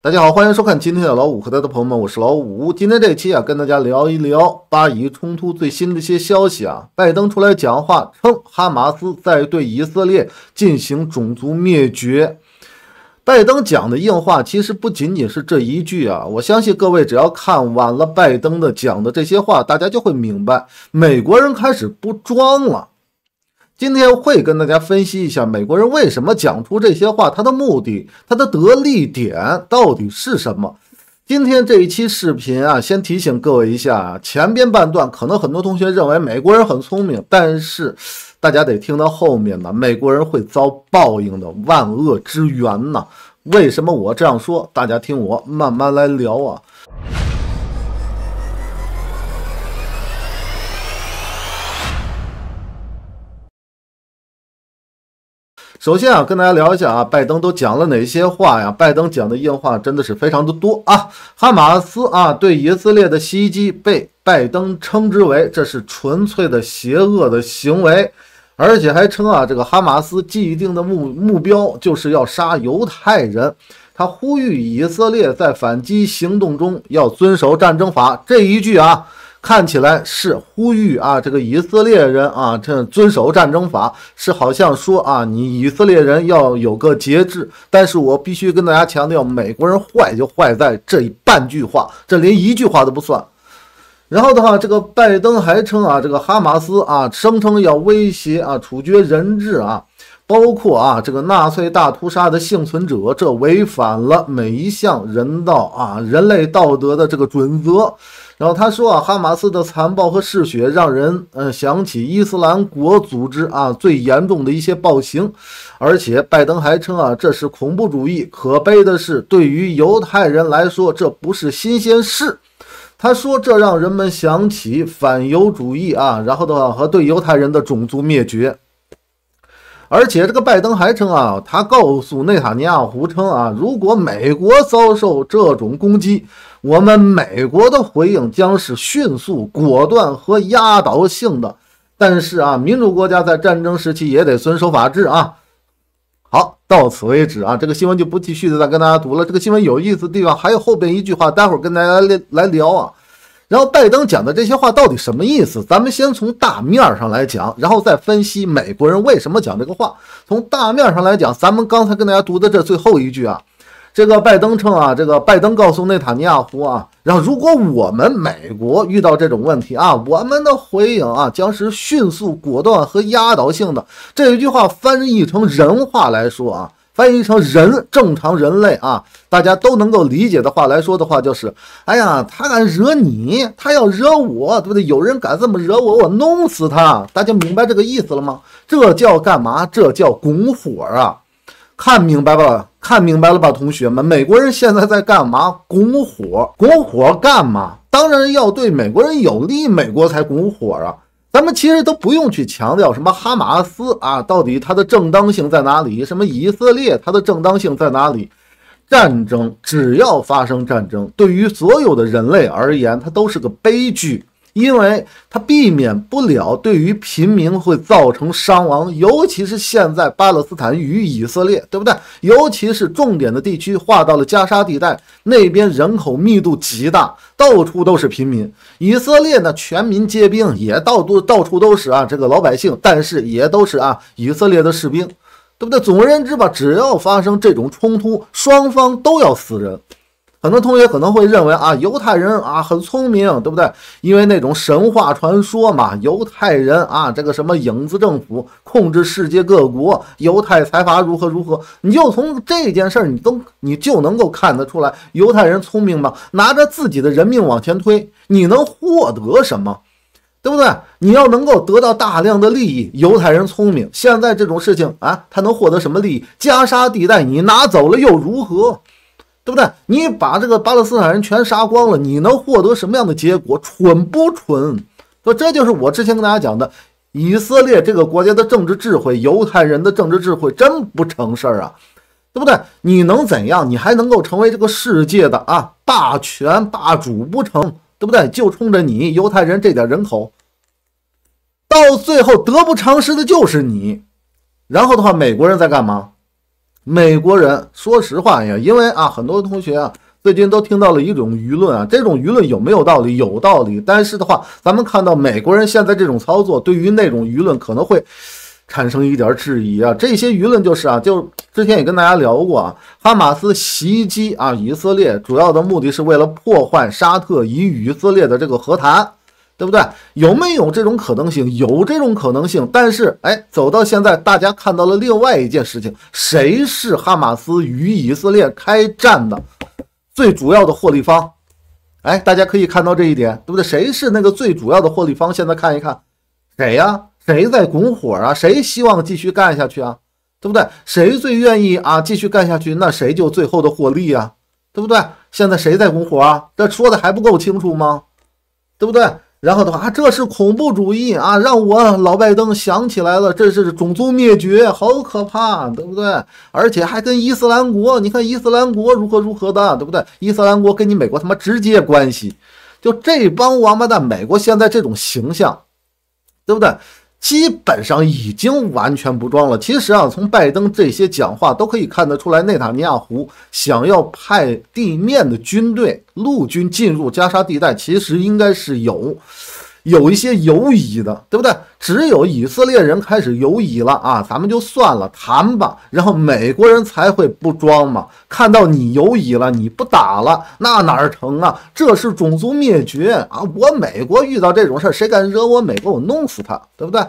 大家好，欢迎收看今天的老五和他的朋友们，我是老五。今天这期啊，跟大家聊一聊巴以冲突最新的一些消息啊。拜登出来讲话称，哈马斯在对以色列进行种族灭绝。拜登讲的硬话其实不仅仅是这一句啊，我相信各位只要看完了拜登的讲的这些话，大家就会明白，美国人开始不装了。今天会跟大家分析一下美国人为什么讲出这些话，他的目的，他的得利点到底是什么？今天这一期视频啊，先提醒各位一下，前边半段可能很多同学认为美国人很聪明，但是大家得听到后面呢，美国人会遭报应的万恶之源呢。为什么我这样说？大家听我慢慢来聊啊。首先啊，跟大家聊一下啊，拜登都讲了哪些话呀？拜登讲的硬话真的是非常的多啊。哈马斯啊对以色列的袭击被拜登称之为这是纯粹的邪恶的行为，而且还称啊这个哈马斯既定的目目标就是要杀犹太人。他呼吁以色列在反击行动中要遵守战争法。这一句啊。看起来是呼吁啊，这个以色列人啊，这遵守战争法是好像说啊，你以色列人要有个节制。但是我必须跟大家强调，美国人坏就坏在这半句话，这连一句话都不算。然后的话，这个拜登还称啊，这个哈马斯啊，声称要威胁啊，处决人质啊，包括啊，这个纳粹大屠杀的幸存者，这违反了每一项人道啊，人类道德的这个准则。然后他说啊，哈马斯的残暴和嗜血让人嗯想起伊斯兰国组织啊最严重的一些暴行，而且拜登还称啊这是恐怖主义。可悲的是，对于犹太人来说，这不是新鲜事。他说这让人们想起反犹主义啊，然后的话和对犹太人的种族灭绝。而且这个拜登还称啊，他告诉内塔尼亚胡称啊，如果美国遭受这种攻击，我们美国的回应将是迅速、果断和压倒性的。但是啊，民主国家在战争时期也得遵守法治啊。好，到此为止啊，这个新闻就不继续的再跟大家读了。这个新闻有意思的地方还有后边一句话，待会儿跟大家来来聊啊。然后拜登讲的这些话到底什么意思？咱们先从大面上来讲，然后再分析美国人为什么讲这个话。从大面上来讲，咱们刚才跟大家读的这最后一句啊，这个拜登称啊，这个拜登告诉内塔尼亚胡啊，然后如果我们美国遇到这种问题啊，我们的回应啊将是迅速、果断和压倒性的。这一句话翻译成人话来说啊。翻译成人，正常人类啊，大家都能够理解的话来说的话，就是，哎呀，他敢惹你，他要惹我，对不对？有人敢这么惹我，我弄死他。大家明白这个意思了吗？这叫干嘛？这叫拱火啊！看明白吧？看明白了吧，同学们？美国人现在在干嘛？拱火，拱火干嘛？当然要对美国人有利，美国才拱火啊！咱们其实都不用去强调什么哈马斯啊，到底它的正当性在哪里？什么以色列，它的正当性在哪里？战争只要发生战争，对于所有的人类而言，它都是个悲剧。因为它避免不了对于平民会造成伤亡，尤其是现在巴勒斯坦与以色列，对不对？尤其是重点的地区划到了加沙地带，那边人口密度极大，到处都是平民。以色列呢，全民皆兵，也到处到处都是啊，这个老百姓，但是也都是啊，以色列的士兵，对不对？总而言之吧，只要发生这种冲突，双方都要死人。很多同学可能会认为啊，犹太人啊很聪明，对不对？因为那种神话传说嘛，犹太人啊，这个什么影子政府控制世界各国，犹太财阀如何如何，你就从这件事儿，你都你就能够看得出来，犹太人聪明吗？拿着自己的人命往前推，你能获得什么，对不对？你要能够得到大量的利益，犹太人聪明。现在这种事情啊，他能获得什么利益？加沙地带你拿走了又如何？对不对？你把这个巴勒斯坦人全杀光了，你能获得什么样的结果？蠢不蠢？说这就是我之前跟大家讲的，以色列这个国家的政治智慧，犹太人的政治智慧真不成事儿啊，对不对？你能怎样？你还能够成为这个世界的啊霸权霸主不成？对不对？就冲着你犹太人这点人口，到最后得不偿失的就是你。然后的话，美国人在干嘛？美国人说实话呀，因为啊，很多同学啊，最近都听到了一种舆论啊，这种舆论有没有道理？有道理，但是的话，咱们看到美国人现在这种操作，对于那种舆论可能会产生一点质疑啊。这些舆论就是啊，就之前也跟大家聊过啊，哈马斯袭击啊以色列，主要的目的是为了破坏沙特与以色列的这个和谈。对不对？有没有这种可能性？有这种可能性，但是哎，走到现在，大家看到了另外一件事情：谁是哈马斯与以色列开战的最主要的获利方？哎，大家可以看到这一点，对不对？谁是那个最主要的获利方？现在看一看，谁呀？谁在拱火啊？谁希望继续干下去啊？对不对？谁最愿意啊继续干下去？那谁就最后的获利呀？对不对？现在谁在拱火啊？这说的还不够清楚吗？对不对？然后的话啊，这是恐怖主义啊，让我老拜登想起来了，这是种族灭绝，好可怕，对不对？而且还跟伊斯兰国，你看伊斯兰国如何如何的，对不对？伊斯兰国跟你美国他妈直接关系，就这帮王八蛋，美国现在这种形象，对不对？基本上已经完全不装了。其实啊，从拜登这些讲话都可以看得出来，内塔尼亚胡想要派地面的军队、陆军进入加沙地带，其实应该是有。有一些犹疑的，对不对？只有以色列人开始犹疑了啊，咱们就算了，谈吧。然后美国人才会不装嘛，看到你犹疑了，你不打了，那哪儿成啊？这是种族灭绝啊！我美国遇到这种事儿，谁敢惹我美国，我弄死他，对不对？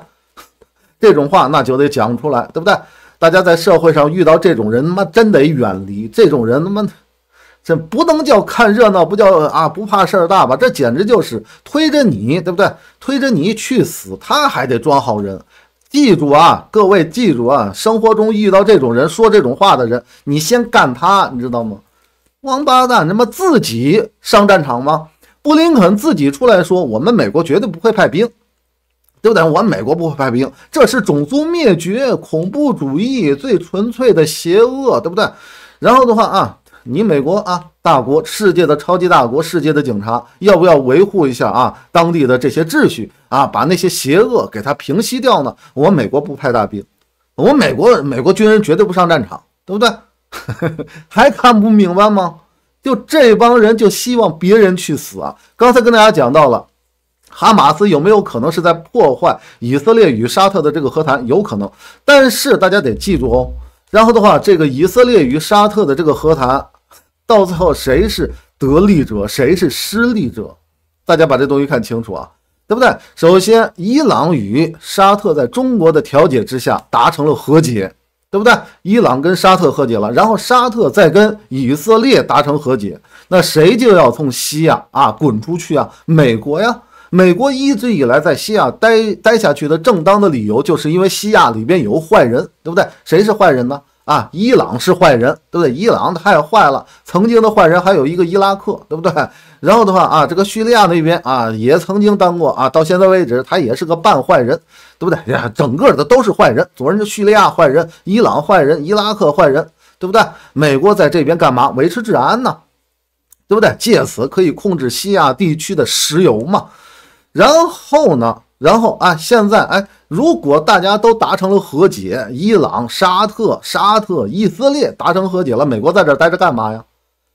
这种话那就得讲出来，对不对？大家在社会上遇到这种人，他妈真得远离这种人，他妈这不能叫看热闹，不叫啊，不怕事儿大吧？这简直就是推着你，对不对？推着你去死，他还得装好人。记住啊，各位记住啊，生活中遇到这种人说这种话的人，你先干他，你知道吗？王八蛋，他妈自己上战场吗？布林肯自己出来说，我们美国绝对不会派兵，对不对？我们美国不会派兵，这是种族灭绝、恐怖主义最纯粹的邪恶，对不对？然后的话啊。你美国啊，大国世界的超级大国，世界的警察要不要维护一下啊当地的这些秩序啊，把那些邪恶给它平息掉呢？我美国不派大兵，我美国美国军人绝对不上战场，对不对？还看不明白吗？就这帮人就希望别人去死啊！刚才跟大家讲到了，哈马斯有没有可能是在破坏以色列与沙特的这个和谈？有可能，但是大家得记住哦。然后的话，这个以色列与沙特的这个和谈。到最后，谁是得利者，谁是失利者？大家把这东西看清楚啊，对不对？首先，伊朗与沙特在中国的调解之下达成了和解，对不对？伊朗跟沙特和解了，然后沙特再跟以色列达成和解，那谁就要从西亚啊滚出去啊？美国呀，美国一直以来在西亚待待下去的正当的理由，就是因为西亚里边有坏人，对不对？谁是坏人呢？啊，伊朗是坏人，对不对？伊朗太坏了。曾经的坏人还有一个伊拉克，对不对？然后的话啊，这个叙利亚那边啊，也曾经当过啊，到现在为止他也是个半坏人，对不对？呀，整个的都是坏人。总之，叙利亚坏人，伊朗坏人，伊拉克坏人，对不对？美国在这边干嘛？维持治安呢，对不对？借此可以控制西亚地区的石油嘛。然后呢？然后啊，现在哎，如果大家都达成了和解，伊朗、沙特、沙特、以色列达成和解了，美国在这儿待着干嘛呀？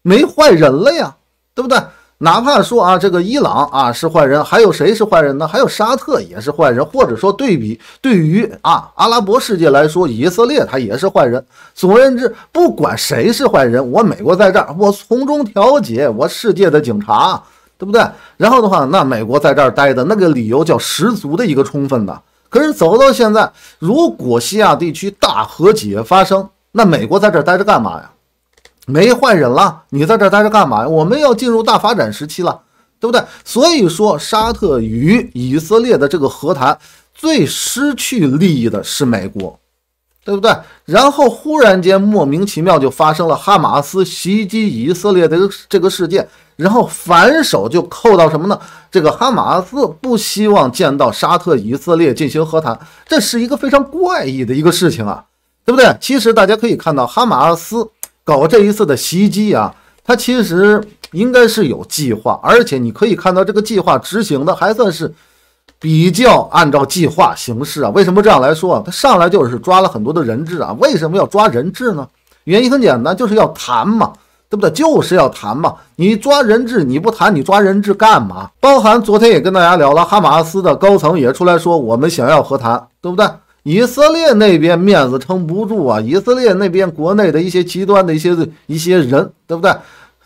没坏人了呀，对不对？哪怕说啊，这个伊朗啊是坏人，还有谁是坏人呢？还有沙特也是坏人，或者说对比对于啊阿拉伯世界来说，以色列他也是坏人。总而言之，不管谁是坏人，我美国在这儿，我从中调解，我世界的警察。对不对？然后的话，那美国在这儿待的那个理由叫十足的一个充分的。可是走到现在，如果西亚地区大和解发生，那美国在这儿待着干嘛呀？没坏人了，你在这儿待着干嘛呀？我们要进入大发展时期了，对不对？所以说，沙特与以色列的这个和谈，最失去利益的是美国。对不对？然后忽然间莫名其妙就发生了哈马斯袭击以色列的这个事件，然后反手就扣到什么呢？这个哈马斯不希望见到沙特、以色列进行和谈，这是一个非常怪异的一个事情啊，对不对？其实大家可以看到，哈马斯搞这一次的袭击啊，他其实应该是有计划，而且你可以看到这个计划执行的还算是。比较按照计划行事啊？为什么这样来说啊？他上来就是抓了很多的人质啊？为什么要抓人质呢？原因很简单，就是要谈嘛，对不对？就是要谈嘛。你抓人质，你不谈，你抓人质干嘛？包含昨天也跟大家聊了，哈马斯的高层也出来说，我们想要和谈，对不对？以色列那边面子撑不住啊，以色列那边国内的一些极端的一些一些人，对不对？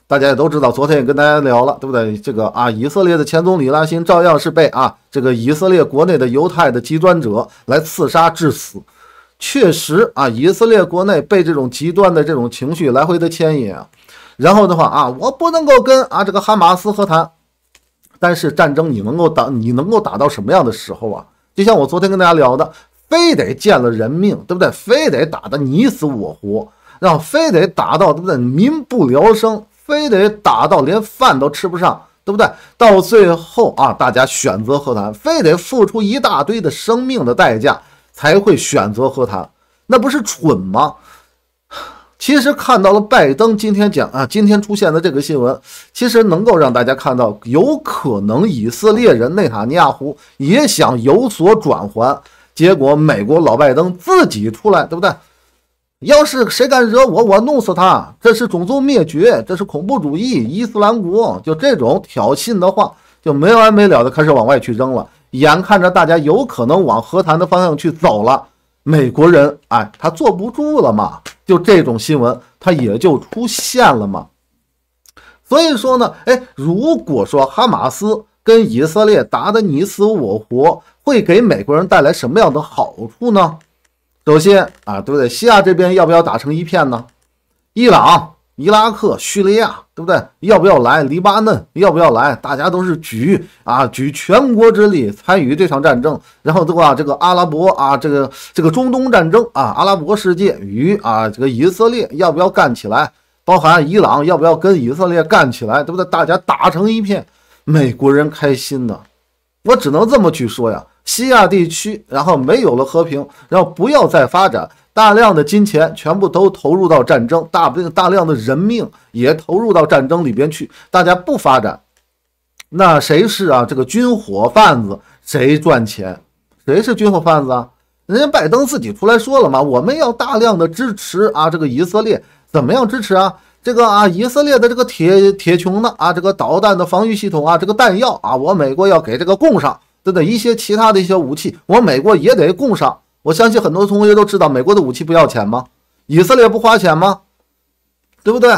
大家也都知道，昨天也跟大家聊了，对不对？这个啊，以色列的前总理拉辛照样是被啊，这个以色列国内的犹太的极端者来刺杀致死。确实啊，以色列国内被这种极端的这种情绪来回的牵引。啊。然后的话啊，我不能够跟啊这个哈马斯和谈。但是战争你能够打，你能够打到什么样的时候啊？就像我昨天跟大家聊的，非得见了人命，对不对？非得打的你死我活，让非得打到对不对？民不聊生。非得打到连饭都吃不上，对不对？到最后啊，大家选择和谈，非得付出一大堆的生命的代价才会选择和谈，那不是蠢吗？其实看到了拜登今天讲啊，今天出现的这个新闻，其实能够让大家看到，有可能以色列人内塔尼亚胡也想有所转圜，结果美国老拜登自己出来，对不对？要是谁敢惹我，我弄死他！这是种族灭绝，这是恐怖主义，伊斯兰国就这种挑衅的话，就没完没了的开始往外去扔了。眼看着大家有可能往和谈的方向去走了，美国人哎，他坐不住了嘛，就这种新闻他也就出现了嘛。所以说呢，哎，如果说哈马斯跟以色列打得你死我活，会给美国人带来什么样的好处呢？首先啊，对不对？西亚这边要不要打成一片呢？伊朗、伊拉克、叙利亚，对不对？要不要来？黎巴嫩要不要来？大家都是举啊，举全国之力参与这场战争。然后的话，这个阿拉伯啊，这个这个中东战争啊，阿拉伯世界与啊这个以色列要不要干起来？包含伊朗要不要跟以色列干起来？对不对？大家打成一片，美国人开心呢。我只能这么去说呀。西亚地区，然后没有了和平，然后不要再发展，大量的金钱全部都投入到战争，大不大量的人命也投入到战争里边去。大家不发展，那谁是啊？这个军火贩子谁赚钱？谁是军火贩子啊？人家拜登自己出来说了嘛，我们要大量的支持啊，这个以色列怎么样支持啊？这个啊，以色列的这个铁铁穹呢啊，这个导弹的防御系统啊，这个弹药啊，我美国要给这个供上。真的，一些其他的一些武器，我美国也得供上。我相信很多同学都知道，美国的武器不要钱吗？以色列不花钱吗？对不对？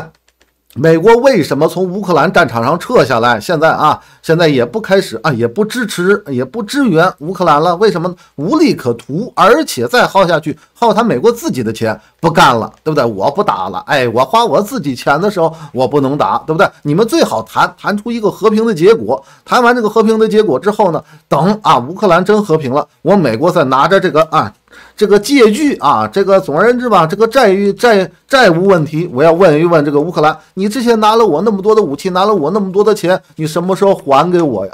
美国为什么从乌克兰战场上撤下来？现在啊，现在也不开始啊，也不支持，也不支援乌克兰了？为什么？无利可图，而且再耗下去，耗他美国自己的钱。不干了，对不对？我不打了，哎，我花我自己钱的时候，我不能打，对不对？你们最好谈谈出一个和平的结果。谈完这个和平的结果之后呢，等啊，乌克兰真和平了，我美国再拿着这个啊，这个借据啊，这个总而言之吧，这个债债债务问题，我要问一问这个乌克兰，你之前拿了我那么多的武器，拿了我那么多的钱，你什么时候还给我呀？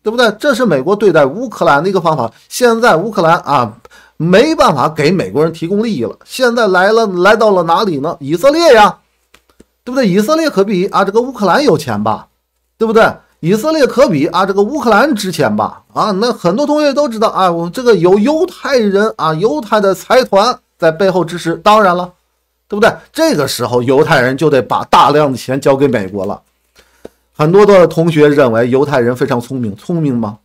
对不对？这是美国对待乌克兰的一个方法。现在乌克兰啊。没办法给美国人提供利益了，现在来了，来到了哪里呢？以色列呀，对不对？以色列可比啊，这个乌克兰有钱吧，对不对？以色列可比啊，这个乌克兰值钱吧？啊，那很多同学都知道啊，我这个有犹太人啊，犹太的财团在背后支持，当然了，对不对？这个时候犹太人就得把大量的钱交给美国了。很多的同学认为犹太人非常聪明，聪明吗？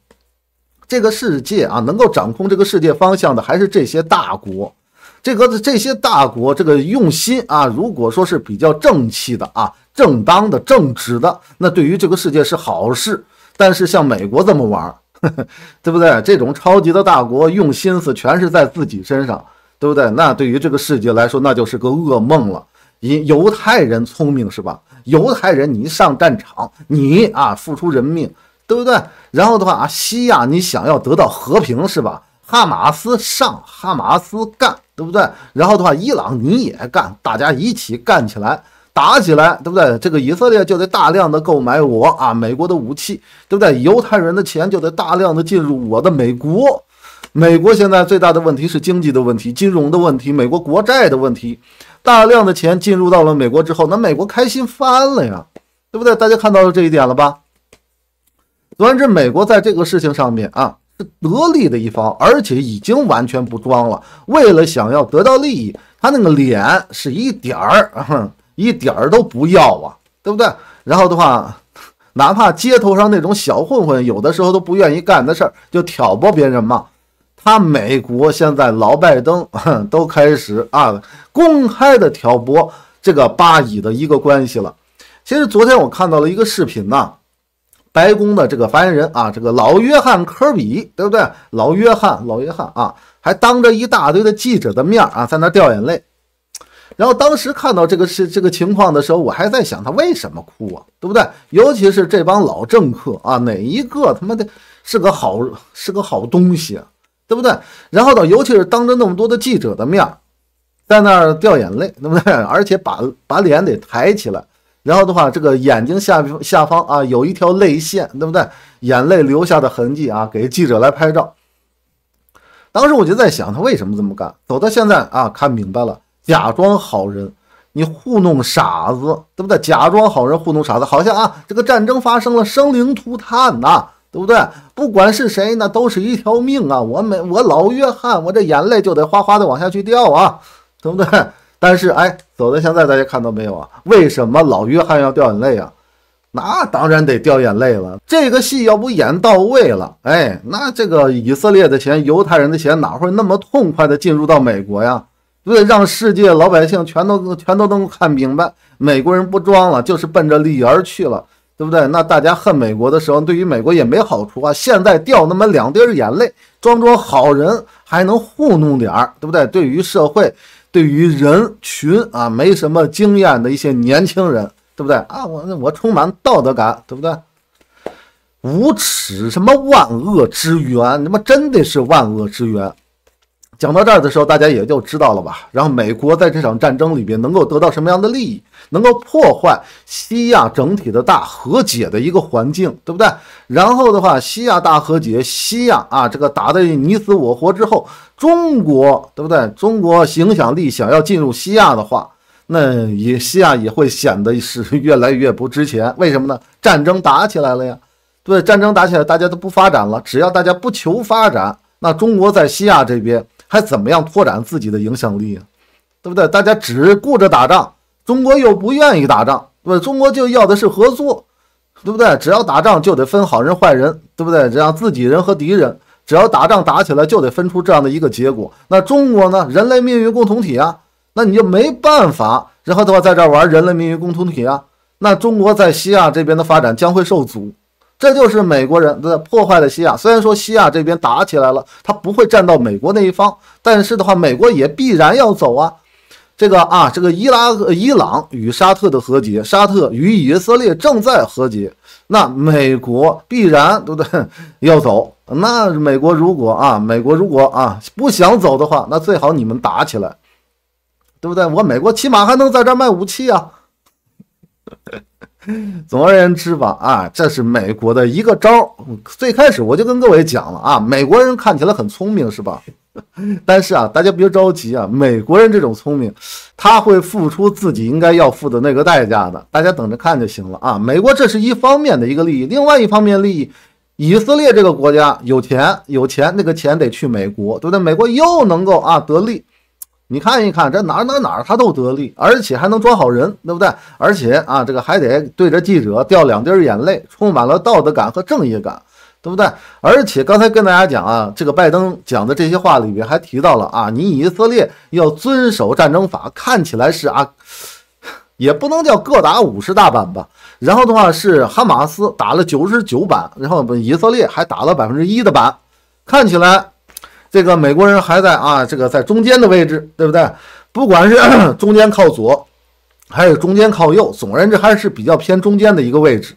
这个世界啊，能够掌控这个世界方向的还是这些大国。这个这些大国，这个用心啊，如果说是比较正气的啊、正当的、正直的，那对于这个世界是好事。但是像美国这么玩，对不对？这种超级的大国，用心思全是在自己身上，对不对？那对于这个世界来说，那就是个噩梦了。犹犹太人聪明是吧？犹太人，你上战场，你啊付出人命。对不对？然后的话啊，西亚你想要得到和平是吧？哈马斯上，哈马斯干，对不对？然后的话，伊朗你也干，大家一起干起来，打起来，对不对？这个以色列就得大量的购买我啊，美国的武器，对不对？犹太人的钱就得大量的进入我的美国。美国现在最大的问题是经济的问题，金融的问题，美国国债的问题。大量的钱进入到了美国之后，那美国开心翻了呀，对不对？大家看到了这一点了吧？总之，美国在这个事情上面啊是得利的一方，而且已经完全不装了。为了想要得到利益，他那个脸是一点儿 一点儿都不要啊，对不对？然后的话，哪怕街头上那种小混混有的时候都不愿意干的事儿，就挑拨别人嘛。他美国现在老拜登 都开始啊公开的挑拨这个巴以的一个关系了。其实昨天我看到了一个视频呐。白宫的这个发言人啊，这个老约翰科比，对不对？老约翰，老约翰啊，还当着一大堆的记者的面啊，在那掉眼泪。然后当时看到这个是这个情况的时候，我还在想他为什么哭啊，对不对？尤其是这帮老政客啊，哪一个他妈的是个好，是个好东西，啊，对不对？然后呢，尤其是当着那么多的记者的面，在那儿掉眼泪，对不对？而且把把脸得抬起来。然后的话，这个眼睛下下方啊，有一条泪线，对不对？眼泪留下的痕迹啊，给记者来拍照。当时我就在想，他为什么这么干？走到现在啊，看明白了，假装好人，你糊弄傻子，对不对？假装好人糊弄傻子，好像啊，这个战争发生了，生灵涂炭呐，对不对？不管是谁呢，都是一条命啊。我们我老约翰，我这眼泪就得哗哗的往下去掉啊，对不对？但是哎，走到现在，大家看到没有啊？为什么老约翰要掉眼泪啊？那当然得掉眼泪了。这个戏要不演到位了，哎，那这个以色列的钱、犹太人的钱哪会那么痛快的进入到美国呀？对了让世界老百姓全都全都能看明白，美国人不装了，就是奔着利益而去了，对不对？那大家恨美国的时候，对于美国也没好处啊。现在掉那么两滴眼泪，装装好人，还能糊弄点儿，对不对？对于社会。对于人群啊，没什么经验的一些年轻人，对不对啊？我我充满道德感，对不对？无耻，什么万恶之源？他妈真的是万恶之源。讲到这儿的时候，大家也就知道了吧？然后美国在这场战争里边能够得到什么样的利益，能够破坏西亚整体的大和解的一个环境，对不对？然后的话，西亚大和解，西亚啊，这个打的你死我活之后，中国对不对？中国影响力想要进入西亚的话，那也西亚也会显得是越来越不值钱。为什么呢？战争打起来了呀，对，战争打起来，大家都不发展了。只要大家不求发展，那中国在西亚这边。还怎么样拓展自己的影响力啊，对不对？大家只顾着打仗，中国又不愿意打仗，对对中国就要的是合作，对不对？只要打仗就得分好人坏人，对不对？这样自己人和敌人，只要打仗打起来就得分出这样的一个结果。那中国呢？人类命运共同体啊，那你就没办法。然后的话，在这玩人类命运共同体啊，那中国在西亚这边的发展将会受阻。这就是美国人在破坏了西亚。虽然说西亚这边打起来了，他不会站到美国那一方，但是的话，美国也必然要走啊。这个啊，这个伊拉伊朗与沙特的和解，沙特与以色列正在和解，那美国必然对不对要走？那美国如果啊，美国如果啊不想走的话，那最好你们打起来，对不对？我美国起码还能在这卖武器啊。总而言之吧，啊，这是美国的一个招儿。最开始我就跟各位讲了啊，美国人看起来很聪明，是吧？但是啊，大家别着急啊，美国人这种聪明，他会付出自己应该要付的那个代价的，大家等着看就行了啊。美国这是一方面的一个利益，另外一方面利益，以色列这个国家有钱，有钱那个钱得去美国，对不对？美国又能够啊得利。你看一看，这哪哪哪他都得力，而且还能装好人，对不对？而且啊，这个还得对着记者掉两滴眼泪，充满了道德感和正义感，对不对？而且刚才跟大家讲啊，这个拜登讲的这些话里边还提到了啊，你以色列要遵守战争法，看起来是啊，也不能叫各打五十大板吧。然后的话是哈马斯打了九十九板，然后以色列还打了百分之一的板，看起来。这个美国人还在啊，这个在中间的位置，对不对？不管是 中间靠左，还是中间靠右，总而言之还是比较偏中间的一个位置。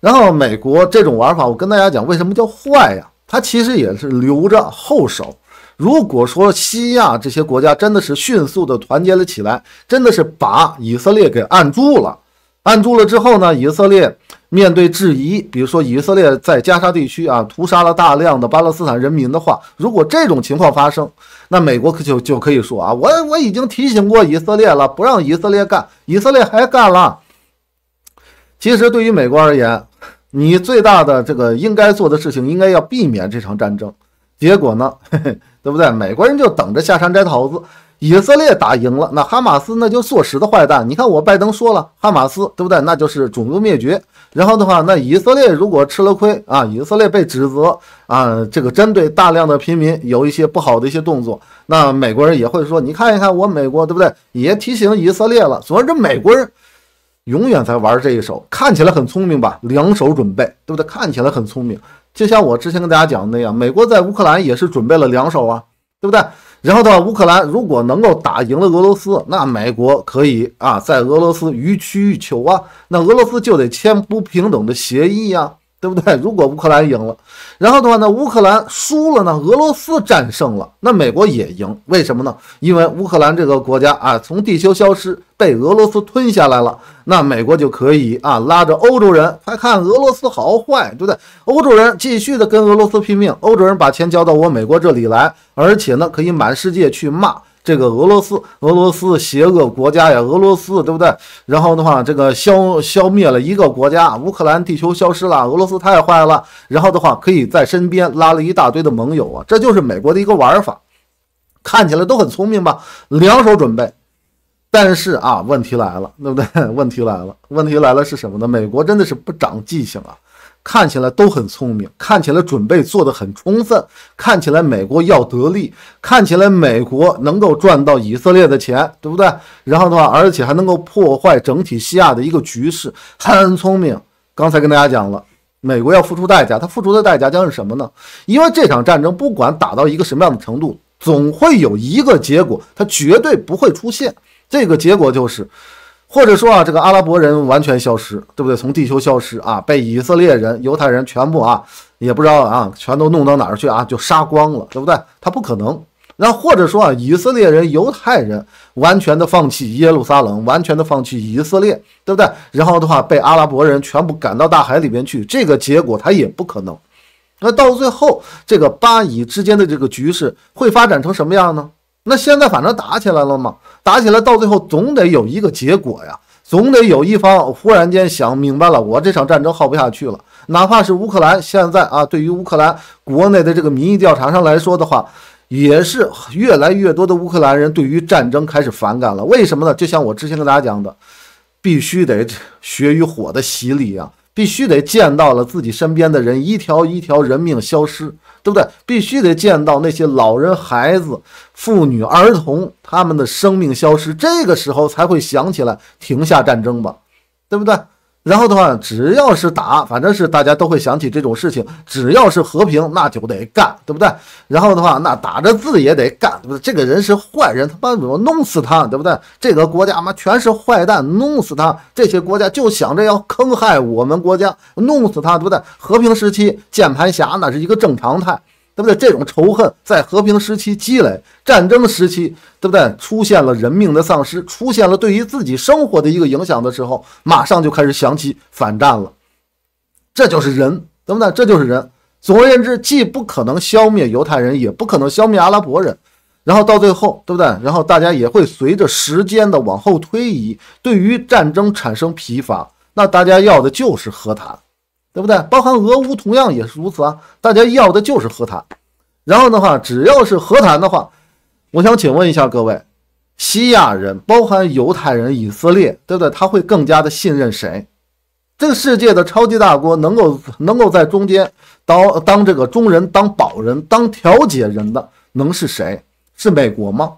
然后美国这种玩法，我跟大家讲，为什么叫坏呀？它其实也是留着后手。如果说西亚这些国家真的是迅速的团结了起来，真的是把以色列给按住了。按住了之后呢？以色列面对质疑，比如说以色列在加沙地区啊，屠杀了大量的巴勒斯坦人民的话，如果这种情况发生，那美国可就就可以说啊，我我已经提醒过以色列了，不让以色列干，以色列还干了。其实对于美国而言，你最大的这个应该做的事情，应该要避免这场战争。结果呢，嘿嘿，对不对？美国人就等着下山摘桃子。以色列打赢了，那哈马斯那就坐实的坏蛋。你看，我拜登说了，哈马斯对不对？那就是种族灭绝。然后的话，那以色列如果吃了亏啊，以色列被指责啊，这个针对大量的平民有一些不好的一些动作，那美国人也会说，你看一看我美国对不对？也提醒以色列了。总而这美国人永远在玩这一手，看起来很聪明吧？两手准备，对不对？看起来很聪明。就像我之前跟大家讲的那样，美国在乌克兰也是准备了两手啊，对不对？然后到乌克兰，如果能够打赢了俄罗斯，那美国可以啊，在俄罗斯予取予求啊，那俄罗斯就得签不平等的协议呀。对不对？如果乌克兰赢了，然后的话呢？乌克兰输了呢？俄罗斯战胜了，那美国也赢？为什么呢？因为乌克兰这个国家啊，从地球消失，被俄罗斯吞下来了，那美国就可以啊，拉着欧洲人，还看俄罗斯好坏，对不对？欧洲人继续的跟俄罗斯拼命，欧洲人把钱交到我美国这里来，而且呢，可以满世界去骂。这个俄罗斯，俄罗斯邪恶国家呀，俄罗斯，对不对？然后的话，这个消消灭了一个国家，乌克兰，地球消失了，俄罗斯太坏了。然后的话，可以在身边拉了一大堆的盟友啊，这就是美国的一个玩法，看起来都很聪明吧，两手准备。但是啊，问题来了，对不对？问题来了，问题来了是什么呢？美国真的是不长记性啊。看起来都很聪明，看起来准备做得很充分，看起来美国要得利，看起来美国能够赚到以色列的钱，对不对？然后的话，而且还能够破坏整体西亚的一个局势，很聪明。刚才跟大家讲了，美国要付出代价，它付出的代价将是什么呢？因为这场战争不管打到一个什么样的程度，总会有一个结果，它绝对不会出现这个结果就是。或者说啊，这个阿拉伯人完全消失，对不对？从地球消失啊，被以色列人、犹太人全部啊，也不知道啊，全都弄到哪儿去啊，就杀光了，对不对？他不可能。那或者说啊，以色列人、犹太人完全的放弃耶路撒冷，完全的放弃以色列，对不对？然后的话，被阿拉伯人全部赶到大海里边去，这个结果他也不可能。那到最后，这个巴以之间的这个局势会发展成什么样呢？那现在反正打起来了嘛。打起来到最后总得有一个结果呀，总得有一方忽然间想明白了，我这场战争耗不下去了。哪怕是乌克兰，现在啊，对于乌克兰国内的这个民意调查上来说的话，也是越来越多的乌克兰人对于战争开始反感了。为什么呢？就像我之前跟大家讲的，必须得血与火的洗礼啊。必须得见到了自己身边的人，一条一条人命消失，对不对？必须得见到那些老人、孩子、妇女、儿童，他们的生命消失，这个时候才会想起来停下战争吧，对不对？然后的话，只要是打，反正是大家都会想起这种事情。只要是和平，那就得干，对不对？然后的话，那打着字也得干，对不对？这个人是坏人，他妈我弄死他，对不对？这个国家妈全是坏蛋，弄死他。这些国家就想着要坑害我们国家，弄死他，对不对？和平时期，键盘侠那是一个正常态。对不对？这种仇恨在和平时期积累，战争时期，对不对？出现了人命的丧失，出现了对于自己生活的一个影响的时候，马上就开始想起反战了。这就是人，怎么呢？这就是人。总而言之，既不可能消灭犹太人，也不可能消灭阿拉伯人。然后到最后，对不对？然后大家也会随着时间的往后推移，对于战争产生疲乏。那大家要的就是和谈。对不对？包含俄乌，同样也是如此啊！大家要的就是和谈。然后的话，只要是和谈的话，我想请问一下各位，西亚人，包含犹太人、以色列，对不对？他会更加的信任谁？这个世界的超级大国能够能够在中间当当这个中人、当保人、当调解人的，能是谁？是美国吗？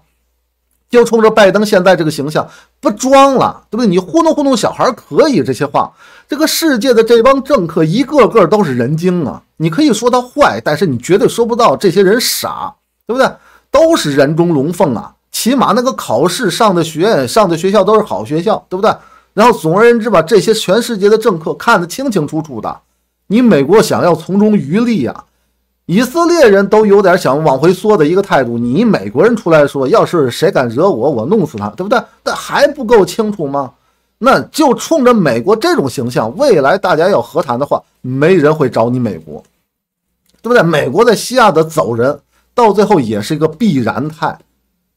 就冲着拜登现在这个形象，不装了，对不对？你糊弄糊弄小孩可以，这些话，这个世界的这帮政客一个个都是人精啊！你可以说他坏，但是你绝对说不到这些人傻，对不对？都是人中龙凤啊！起码那个考试上的学上的学校都是好学校，对不对？然后总而言之，把这些全世界的政客看得清清楚楚的，你美国想要从中渔利呀？以色列人都有点想往回缩的一个态度。你美国人出来说，要是谁敢惹我，我弄死他，对不对？但还不够清楚吗？那就冲着美国这种形象，未来大家要和谈的话，没人会找你美国，对不对？美国在西亚的走人，到最后也是一个必然态，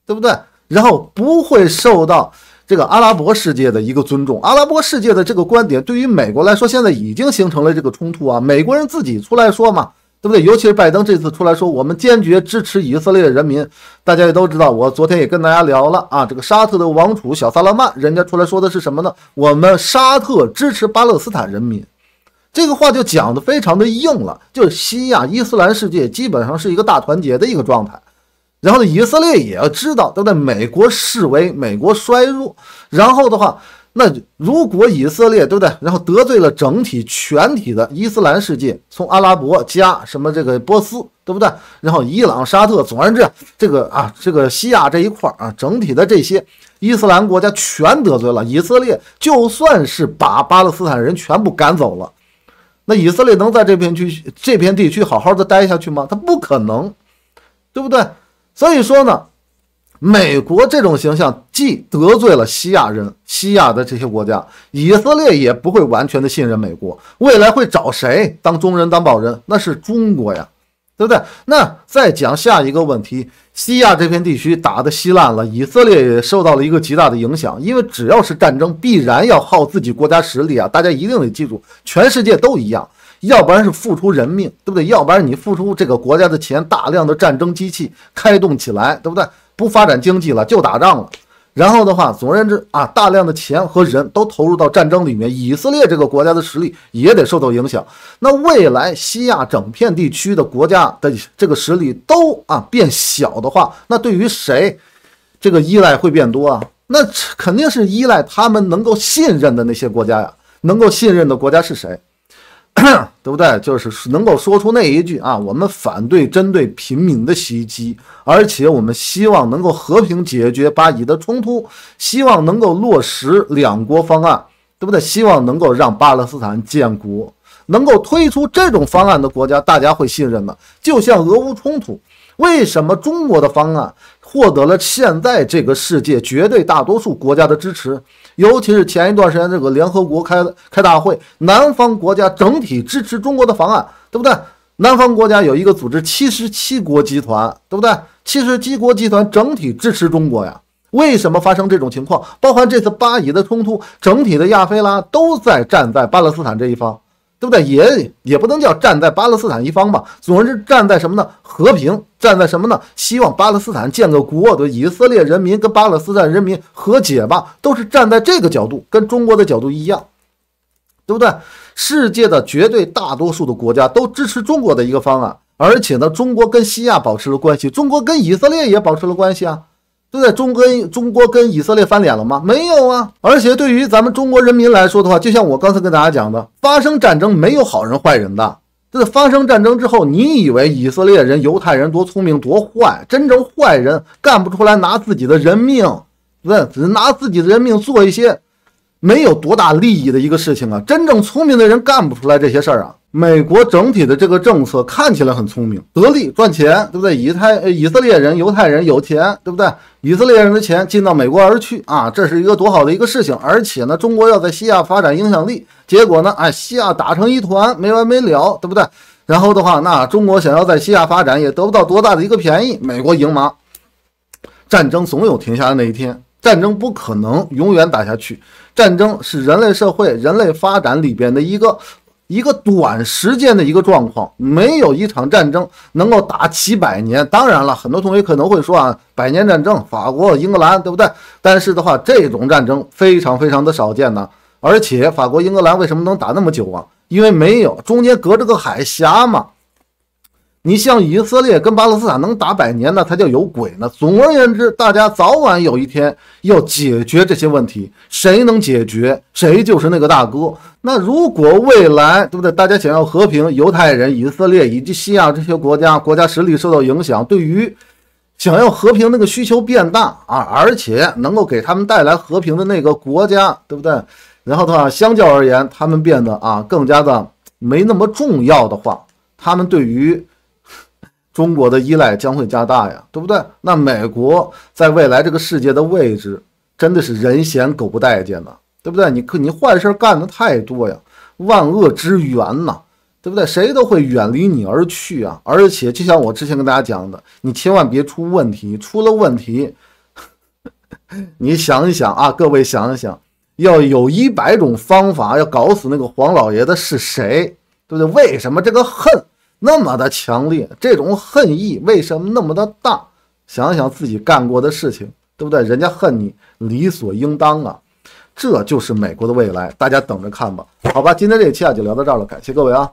对不对？然后不会受到这个阿拉伯世界的一个尊重。阿拉伯世界的这个观点，对于美国来说，现在已经形成了这个冲突啊。美国人自己出来说嘛。对不对？尤其是拜登这次出来说，我们坚决支持以色列人民。大家也都知道，我昨天也跟大家聊了啊。这个沙特的王储小萨拉曼，人家出来说的是什么呢？我们沙特支持巴勒斯坦人民，这个话就讲的非常的硬了。就是西亚伊斯兰世界基本上是一个大团结的一个状态。然后呢，以色列也要知道，对不对？美国视为美国衰弱，然后的话。那如果以色列对不对，然后得罪了整体全体的伊斯兰世界，从阿拉伯加什么这个波斯对不对？然后伊朗、沙特，总而言之，这个啊，这个西亚这一块啊，整体的这些伊斯兰国家全得罪了。以色列就算是把巴勒斯坦人全部赶走了，那以色列能在这片区这片地区好好的待下去吗？他不可能，对不对？所以说呢。美国这种形象既得罪了西亚人，西亚的这些国家，以色列也不会完全的信任美国。未来会找谁当中人当保人？那是中国呀，对不对？那再讲下一个问题：西亚这片地区打得稀烂了，以色列也受到了一个极大的影响。因为只要是战争，必然要耗自己国家实力啊！大家一定得记住，全世界都一样，要不然是付出人命，对不对？要不然你付出这个国家的钱，大量的战争机器开动起来，对不对？不发展经济了，就打仗了。然后的话，总而言之啊，大量的钱和人都投入到战争里面，以色列这个国家的实力也得受到影响。那未来西亚整片地区的国家的这个实力都啊变小的话，那对于谁这个依赖会变多啊？那肯定是依赖他们能够信任的那些国家呀。能够信任的国家是谁？对不对？就是能够说出那一句啊，我们反对针对平民的袭击，而且我们希望能够和平解决巴以的冲突，希望能够落实两国方案，对不对？希望能够让巴勒斯坦建国，能够推出这种方案的国家，大家会信任吗？就像俄乌冲突，为什么中国的方案获得了现在这个世界绝对大多数国家的支持？尤其是前一段时间，这个联合国开开大会，南方国家整体支持中国的方案，对不对？南方国家有一个组织，七十七国集团，对不对？七十七国集团整体支持中国呀？为什么发生这种情况？包含这次巴以的冲突，整体的亚非拉都在站在巴勒斯坦这一方。对不对？也也不能叫站在巴勒斯坦一方吧，总之，站在什么呢？和平，站在什么呢？希望巴勒斯坦建个国，对以色列人民跟巴勒斯坦人民和解吧，都是站在这个角度，跟中国的角度一样，对不对？世界的绝对大多数的国家都支持中国的一个方案，而且呢，中国跟西亚保持了关系，中国跟以色列也保持了关系啊。就在中跟中国跟以色列翻脸了吗？没有啊！而且对于咱们中国人民来说的话，就像我刚才跟大家讲的，发生战争没有好人坏人的。这发生战争之后，你以为以色列人、犹太人多聪明多坏？真正坏人干不出来拿自己的人命，问，拿自己的人命做一些没有多大利益的一个事情啊！真正聪明的人干不出来这些事儿啊！美国整体的这个政策看起来很聪明，得利赚钱，对不对？以太以色列人、犹太人有钱，对不对？以色列人的钱进到美国而去啊，这是一个多好的一个事情！而且呢，中国要在西亚发展影响力，结果呢，哎，西亚打成一团，没完没了，对不对？然后的话，那中国想要在西亚发展也得不到多大的一个便宜。美国赢麻，战争总有停下的那一天，战争不可能永远打下去，战争是人类社会、人类发展里边的一个。一个短时间的一个状况，没有一场战争能够打几百年。当然了，很多同学可能会说啊，百年战争，法国、英格兰，对不对？但是的话，这种战争非常非常的少见呢。而且，法国、英格兰为什么能打那么久啊？因为没有中间隔着个海峡嘛。你像以色列跟巴勒斯坦能打百年那才叫有鬼呢。总而言之，大家早晚有一天要解决这些问题，谁能解决谁就是那个大哥。那如果未来，对不对？大家想要和平，犹太人、以色列以及西亚这些国家国家实力受到影响，对于想要和平那个需求变大啊，而且能够给他们带来和平的那个国家，对不对？然后的话，相较而言，他们变得啊更加的没那么重要的话，他们对于。中国的依赖将会加大呀，对不对？那美国在未来这个世界的位置，真的是人嫌狗不待见呐，对不对？你可你坏事干的太多呀，万恶之源呐，对不对？谁都会远离你而去啊！而且就像我之前跟大家讲的，你千万别出问题，出了问题，你想一想啊，各位想一想，要有一百种方法要搞死那个黄老爷子是谁，对不对？为什么这个恨？那么的强烈，这种恨意为什么那么的大？想想自己干过的事情，对不对？人家恨你理所应当啊！这就是美国的未来，大家等着看吧。好吧，今天这一期啊就聊到这儿了，感谢各位啊。